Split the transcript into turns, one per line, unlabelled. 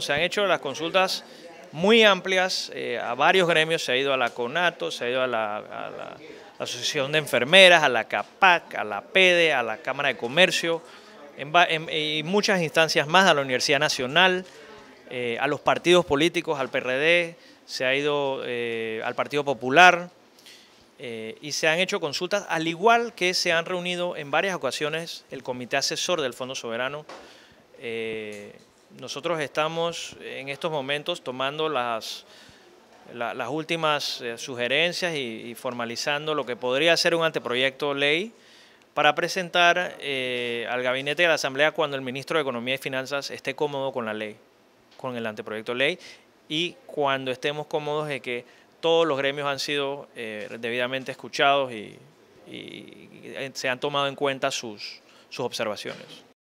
Se han hecho las consultas
muy amplias eh, a varios gremios, se ha ido a la CONATO, se ha ido a la, Asociación de Enfermeras, a la CAPAC, a la PEDE, a la Cámara de Comercio, y muchas instancias más, a la Universidad Nacional, eh, a los partidos políticos, al PRD, se ha ido eh, al Partido Popular, y se han hecho consultas, al igual que se han reunido en varias ocasiones el Comité Asesor del Fondo Soberano, nosotros estamos en estos momentos tomando las, últimas eh, sugerencias y, formalizando lo que podría ser un anteproyecto ley para presentar eh, al gabinete de la Asamblea cuando el ministro de Economía y Finanzas esté cómodo con la ley, con el anteproyecto ley, y cuando estemos cómodos de que todos los gremios han sido eh, debidamente escuchados y, se han tomado en cuenta sus observaciones.